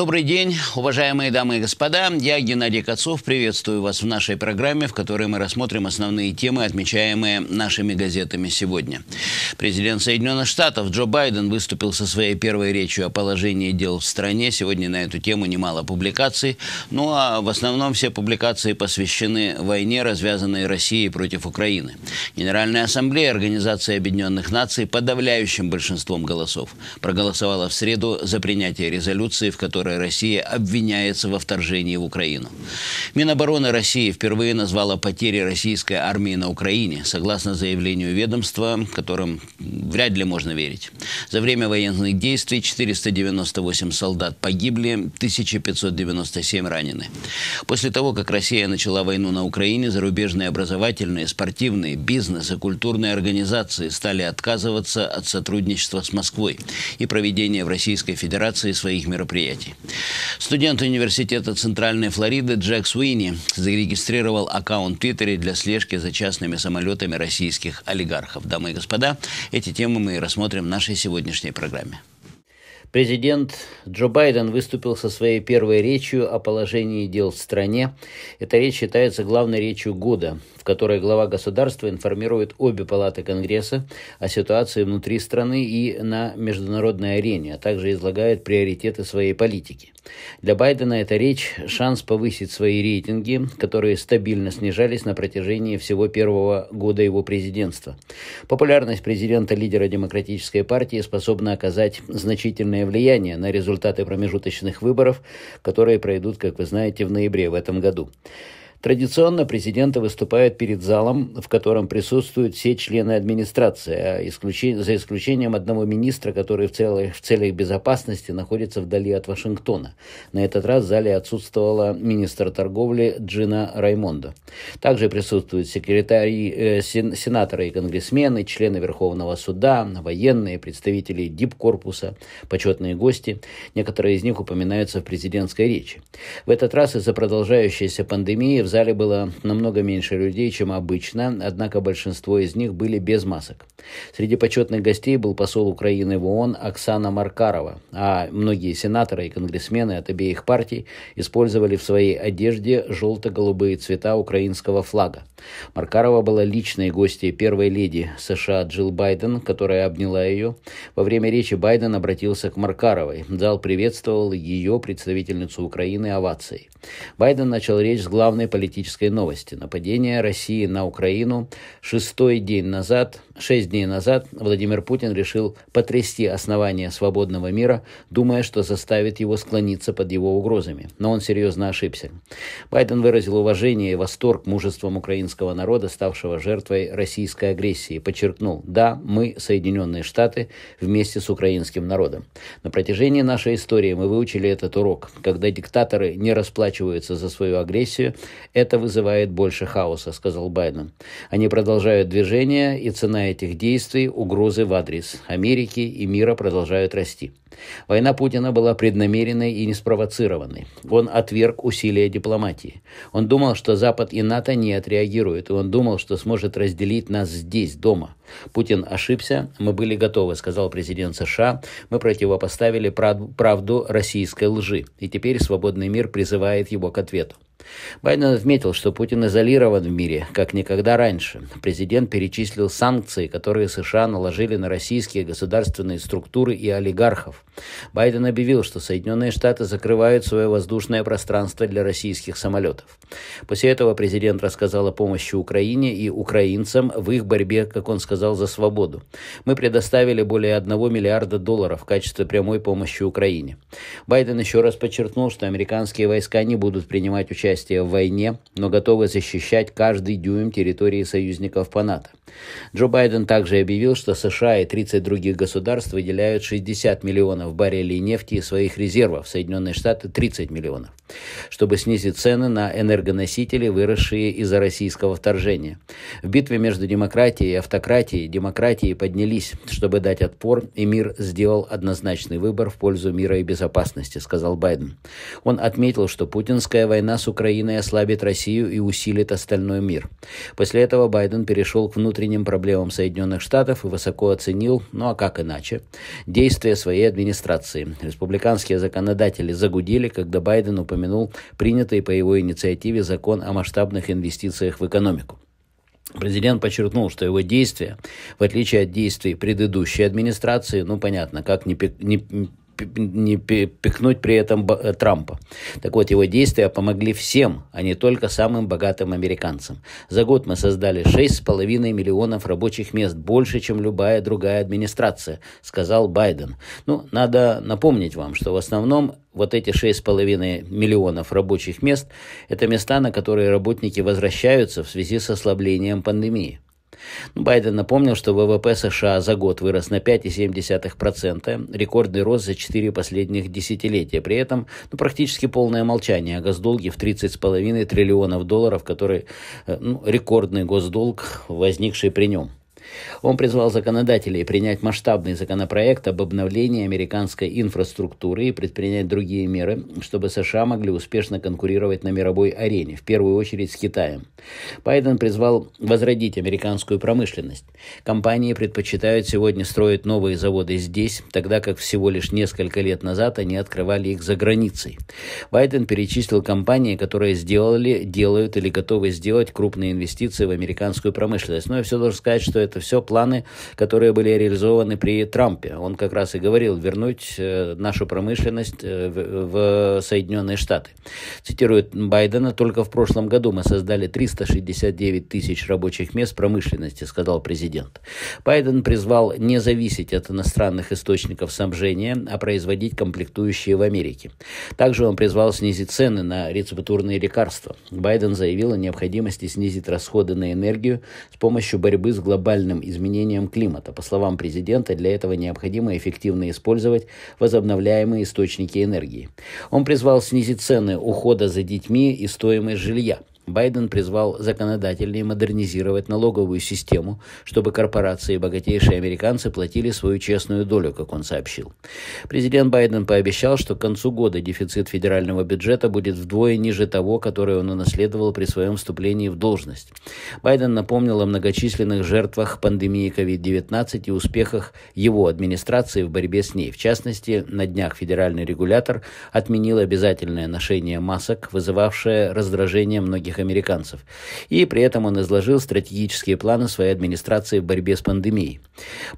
Добрый день, уважаемые дамы и господа. Я, Геннадий Кацов, приветствую вас в нашей программе, в которой мы рассмотрим основные темы, отмечаемые нашими газетами сегодня. Президент Соединенных Штатов Джо Байден выступил со своей первой речью о положении дел в стране. Сегодня на эту тему немало публикаций. Ну а в основном все публикации посвящены войне, развязанной Россией против Украины. Генеральная Ассамблея Организации Объединенных Наций подавляющим большинством голосов проголосовала в среду за принятие резолюции, в которой которой Россия обвиняется во вторжении в Украину. Минобороны России впервые назвала потери российской армии на Украине, согласно заявлению ведомства, которым вряд ли можно верить. За время военных действий 498 солдат погибли, 1597 ранены. После того, как Россия начала войну на Украине, зарубежные образовательные, спортивные, бизнес и культурные организации стали отказываться от сотрудничества с Москвой и проведения в Российской Федерации своих мероприятий. Студент университета Центральной Флориды Джек Суини зарегистрировал аккаунт в Твиттере для слежки за частными самолетами российских олигархов. Дамы и господа, эти темы мы и рассмотрим в нашей сегодняшней программе. Президент Джо Байден выступил со своей первой речью о положении дел в стране. Эта речь считается главной речью года, в которой глава государства информирует обе палаты Конгресса о ситуации внутри страны и на международной арене, а также излагает приоритеты своей политики. Для Байдена эта речь – шанс повысить свои рейтинги, которые стабильно снижались на протяжении всего первого года его президентства. Популярность президента-лидера Демократической партии способна оказать значительное влияние на результаты промежуточных выборов, которые пройдут, как вы знаете, в ноябре в этом году. Традиционно президенты выступают перед залом, в котором присутствуют все члены администрации, а за исключением одного министра, который в целях, в целях безопасности находится вдали от Вашингтона. На этот раз в зале отсутствовала министр торговли Джина Раймонда. Также присутствуют секретари, э, сен... сенаторы и конгрессмены, члены Верховного суда, военные, представители дипкорпуса, почетные гости. Некоторые из них упоминаются в президентской речи. В этот раз из-за продолжающейся пандемии в зале было намного меньше людей, чем обычно, однако большинство из них были без масок. Среди почетных гостей был посол Украины в ООН Оксана Маркарова, а многие сенаторы и конгрессмены от обеих партий использовали в своей одежде желто-голубые цвета украинского флага. Маркарова была личной гостьей первой леди США Джилл Байден, которая обняла ее. Во время речи Байден обратился к Маркаровой. Зал приветствовал ее, представительницу Украины, овацией. Байден начал речь с главной политической политической новости. Нападение России на Украину. Шестой день назад, шесть дней назад Владимир Путин решил потрясти основания свободного мира, думая, что заставит его склониться под его угрозами. Но он серьезно ошибся. Байден выразил уважение и восторг мужеством украинского народа, ставшего жертвой российской агрессии. Подчеркнул, да, мы, Соединенные Штаты, вместе с украинским народом. На протяжении нашей истории мы выучили этот урок. Когда диктаторы не расплачиваются за свою агрессию, это вызывает больше хаоса», — сказал Байден. «Они продолжают движение, и цена этих действий — угрозы в адрес Америки и мира продолжают расти». Война Путина была преднамеренной и неспровоцированной. Он отверг усилия дипломатии. Он думал, что Запад и НАТО не отреагируют, и он думал, что сможет разделить нас здесь, дома. Путин ошибся, мы были готовы, сказал президент США, мы противопоставили правду российской лжи, и теперь свободный мир призывает его к ответу. Байден отметил, что Путин изолирован в мире, как никогда раньше. Президент перечислил санкции, которые США наложили на российские государственные структуры и олигархов. Байден объявил, что Соединенные Штаты закрывают свое воздушное пространство для российских самолетов. После этого президент рассказал о помощи Украине и украинцам в их борьбе, как он сказал, за свободу. Мы предоставили более 1 миллиарда долларов в качестве прямой помощи Украине. Байден еще раз подчеркнул, что американские войска не будут принимать участие участия в войне, но готовы защищать каждый дюйм территории союзников по НАТО. Джо Байден также объявил, что США и 30 других государств выделяют 60 миллионов баррелей нефти из своих резервов, Соединенные Штаты 30 миллионов, чтобы снизить цены на энергоносители, выросшие из-за российского вторжения. В битве между демократией и автократией демократии поднялись, чтобы дать отпор, и мир сделал однозначный выбор в пользу мира и безопасности, сказал Байден. Он отметил, что путинская война с Украиной Украиной ослабит Россию и усилит остальной мир. После этого Байден перешел к внутренним проблемам Соединенных Штатов и высоко оценил, ну а как иначе, действия своей администрации. Республиканские законодатели загудели, когда Байден упомянул принятый по его инициативе закон о масштабных инвестициях в экономику. Президент подчеркнул, что его действия, в отличие от действий предыдущей администрации, ну понятно, как не, не не пикнуть при этом э, Трампа. Так вот, его действия помогли всем, а не только самым богатым американцам. За год мы создали 6,5 миллионов рабочих мест, больше, чем любая другая администрация, сказал Байден. Ну, надо напомнить вам, что в основном вот эти 6,5 миллионов рабочих мест – это места, на которые работники возвращаются в связи с ослаблением пандемии. Ну, Байден напомнил, что ВВП США за год вырос на 5,7%, рекордный рост за 4 последних десятилетия. При этом ну, практически полное молчание о госдолге в 30,5 триллионов долларов, который э, ну, рекордный госдолг, возникший при нем. Он призвал законодателей принять масштабный законопроект об обновлении американской инфраструктуры и предпринять другие меры, чтобы США могли успешно конкурировать на мировой арене, в первую очередь с Китаем. Байден призвал возродить американскую промышленность. Компании предпочитают сегодня строить новые заводы здесь, тогда как всего лишь несколько лет назад они открывали их за границей. Байден перечислил компании, которые сделали, делают или готовы сделать крупные инвестиции в американскую промышленность. Но ну, я все должен сказать, что это все планы, которые были реализованы при Трампе. Он как раз и говорил вернуть э, нашу промышленность э, в Соединенные Штаты. Цитирует Байдена, только в прошлом году мы создали 369 тысяч рабочих мест промышленности, сказал президент. Байден призвал не зависеть от иностранных источников снабжения, а производить комплектующие в Америке. Также он призвал снизить цены на рецептурные лекарства. Байден заявил о необходимости снизить расходы на энергию с помощью борьбы с глобальной глобальным изменениям климата. По словам президента, для этого необходимо эффективно использовать возобновляемые источники энергии. Он призвал снизить цены ухода за детьми и стоимость жилья – Байден призвал законодательнее модернизировать налоговую систему, чтобы корпорации и богатейшие американцы платили свою честную долю, как он сообщил. Президент Байден пообещал, что к концу года дефицит федерального бюджета будет вдвое ниже того, который он унаследовал при своем вступлении в должность. Байден напомнил о многочисленных жертвах пандемии COVID-19 и успехах его администрации в борьбе с ней. В частности, на днях федеральный регулятор отменил обязательное ношение масок, вызывавшее раздражение многих американцев. И при этом он изложил стратегические планы своей администрации в борьбе с пандемией.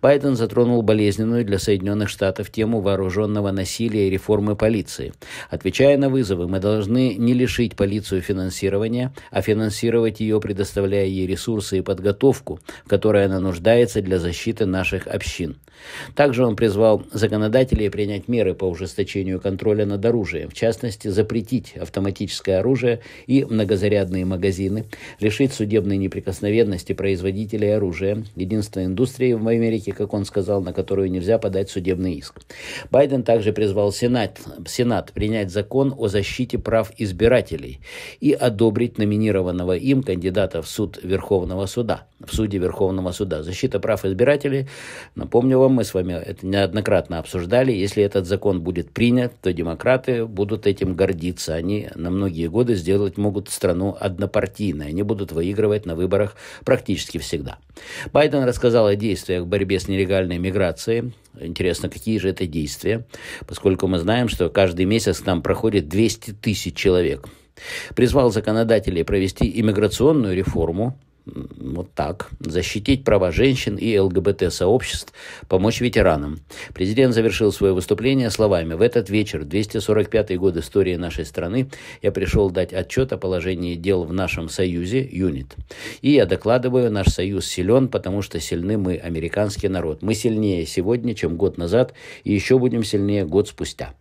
Байден затронул болезненную для Соединенных Штатов тему вооруженного насилия и реформы полиции. Отвечая на вызовы, мы должны не лишить полицию финансирования, а финансировать ее, предоставляя ей ресурсы и подготовку, в которой она нуждается для защиты наших общин. Также он призвал законодателей принять меры по ужесточению контроля над оружием, в частности, запретить автоматическое оружие и многозарядное зарядные магазины, лишить судебной неприкосновенности производителей оружия, единственной индустрии в Америке, как он сказал, на которую нельзя подать судебный иск. Байден также призвал Сенат, Сенат принять закон о защите прав избирателей и одобрить номинированного им кандидата в суд Верховного суда – в суде Верховного суда. Защита прав избирателей, напомню вам, мы с вами это неоднократно обсуждали, если этот закон будет принят, то демократы будут этим гордиться. Они на многие годы сделать могут страну однопартийной, они будут выигрывать на выборах практически всегда. Байден рассказал о действиях в борьбе с нелегальной миграцией, Интересно, какие же это действия, поскольку мы знаем, что каждый месяц к нам проходит 200 тысяч человек. Призвал законодателей провести иммиграционную реформу, вот так. Защитить права женщин и ЛГБТ-сообществ, помочь ветеранам. Президент завершил свое выступление словами «В этот вечер, 245-й год истории нашей страны, я пришел дать отчет о положении дел в нашем союзе, ЮНИТ. И я докладываю, наш союз силен, потому что сильны мы, американский народ. Мы сильнее сегодня, чем год назад, и еще будем сильнее год спустя».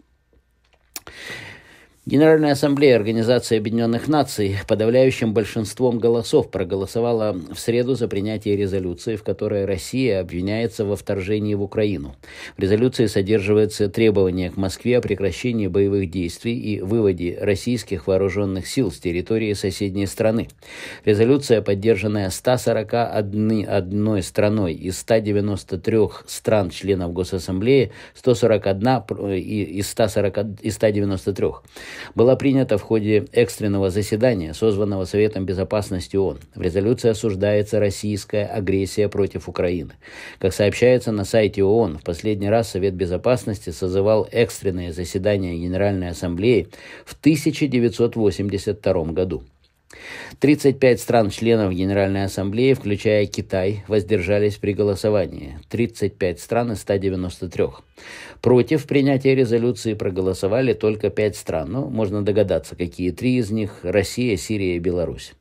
Генеральная ассамблея Организации Объединенных Наций подавляющим большинством голосов проголосовала в среду за принятие резолюции, в которой Россия обвиняется во вторжении в Украину. В резолюции содерживается требование к Москве о прекращении боевых действий и выводе российских вооруженных сил с территории соседней страны. Резолюция, поддержанная 141 страной из 193 стран-членов Госассамблеи, 141 из, из 193 была принята в ходе экстренного заседания, созванного Советом Безопасности ООН. В резолюции осуждается российская агрессия против Украины. Как сообщается на сайте ООН, в последний раз Совет Безопасности созывал экстренное заседание Генеральной Ассамблеи в 1982 году. 35 стран-членов Генеральной Ассамблеи, включая Китай, воздержались при голосовании. 35 стран из 193. Против принятия резолюции проголосовали только 5 стран. Ну, можно догадаться, какие три из них – Россия, Сирия и Беларусь.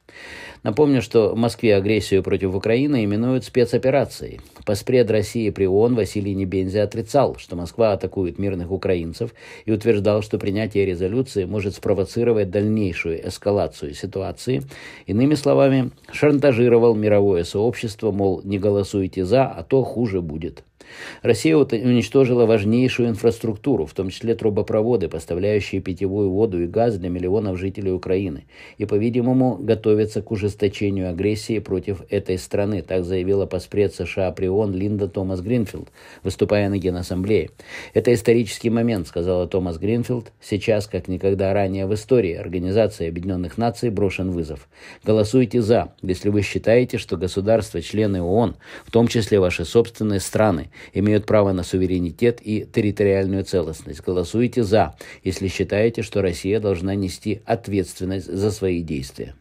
Напомню, что в Москве агрессию против Украины именуют спецоперацией. Поспред России при ООН Василий Небензи отрицал, что Москва атакует мирных украинцев и утверждал, что принятие резолюции может спровоцировать дальнейшую эскалацию ситуации. Иными словами, шантажировал мировое сообщество, мол, не голосуйте за, а то хуже будет. Россия уничтожила важнейшую инфраструктуру, в том числе трубопроводы, поставляющие питьевую воду и газ для миллионов жителей Украины, и, по-видимому, готовится к уже ужесточению агрессии против этой страны. Так заявила поспред США при ООН Линда Томас Гринфилд, выступая на Генассамблее. «Это исторический момент», — сказала Томас Гринфилд. «Сейчас, как никогда ранее в истории, Организации Объединенных Наций брошен вызов. Голосуйте «за», если вы считаете, что государства, члены ООН, в том числе ваши собственные страны, имеют право на суверенитет и территориальную целостность. Голосуйте «за», если считаете, что Россия должна нести ответственность за свои действия.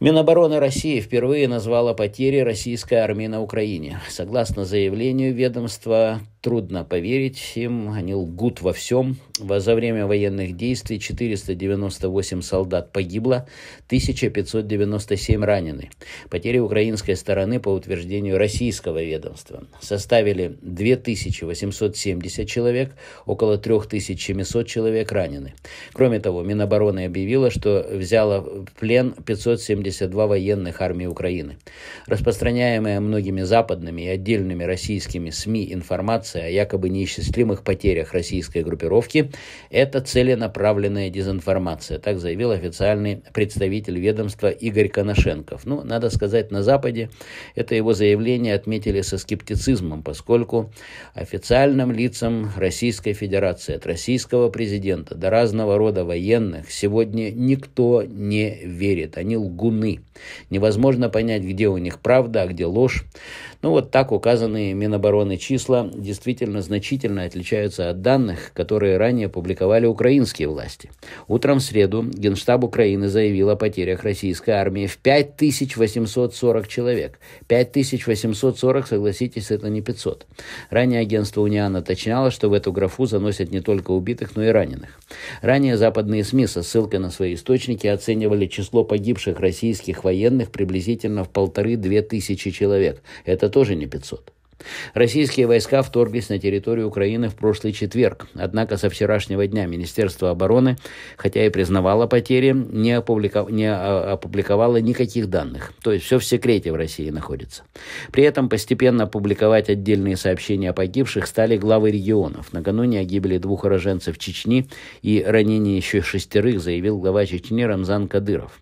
Минобороны России впервые назвала потери российской армии на Украине. Согласно заявлению ведомства, Трудно поверить им, они лгут во всем. За время военных действий 498 солдат погибло, 1597 ранены. Потери украинской стороны, по утверждению российского ведомства, составили 2870 человек, около 3700 человек ранены. Кроме того, Минобороны объявила, что взяла в плен 572 военных армии Украины. Распространяемая многими западными и отдельными российскими СМИ информация информация о якобы неисчислимых потерях российской группировки – это целенаправленная дезинформация, так заявил официальный представитель ведомства Игорь Коношенков. Ну, надо сказать, на Западе это его заявление отметили со скептицизмом, поскольку официальным лицам Российской Федерации, от российского президента до разного рода военных сегодня никто не верит. Они лгуны. Невозможно понять, где у них правда, а где ложь. Ну вот так указанные Минобороны числа действительно значительно отличаются от данных, которые ранее публиковали украинские власти. Утром в среду Генштаб Украины заявил о потерях российской армии в 5840 человек. 5840, согласитесь, это не 500. Ранее агентство «Униан» уточняло, что в эту графу заносят не только убитых, но и раненых. Ранее западные СМИ со ссылкой на свои источники оценивали число погибших российских военных приблизительно в полторы-две тысячи человек. Это тоже не 500. Российские войска вторглись на территорию Украины в прошлый четверг. Однако со вчерашнего дня Министерство обороны, хотя и признавало потери, не, опубликов... не а, опубликовало никаких данных. То есть все в секрете в России находится. При этом постепенно публиковать отдельные сообщения о погибших стали главы регионов. Накануне о гибели двух уроженцев Чечни и ранении еще шестерых заявил глава Чечни Рамзан Кадыров.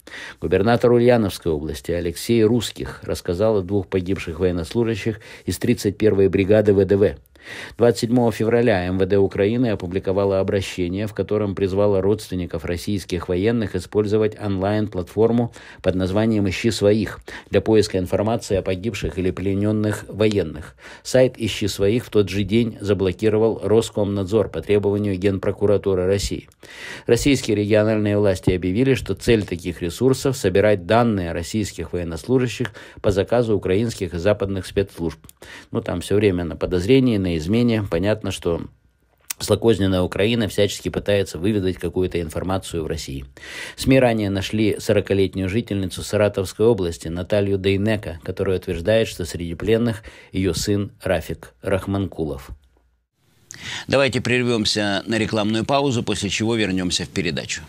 Губернатор Ульяновской области Алексей Русских рассказал о двух погибших военнослужащих из 30 21-й бригады ВДВ. 27 февраля МВД Украины опубликовало обращение, в котором призвало родственников российских военных использовать онлайн-платформу под названием «Ищи своих» для поиска информации о погибших или плененных военных. Сайт «Ищи своих» в тот же день заблокировал Роскомнадзор по требованию Генпрокуратуры России. Российские региональные власти объявили, что цель таких ресурсов – собирать данные российских военнослужащих по заказу украинских и западных спецслужб. Но ну, там все время на подозрении, на военной измене. Понятно, что Слокозненная Украина всячески пытается выведать какую-то информацию в России. СМИ ранее нашли 40-летнюю жительницу Саратовской области Наталью Дейнека, которая утверждает, что среди пленных ее сын Рафик Рахманкулов. Давайте прервемся на рекламную паузу, после чего вернемся в передачу.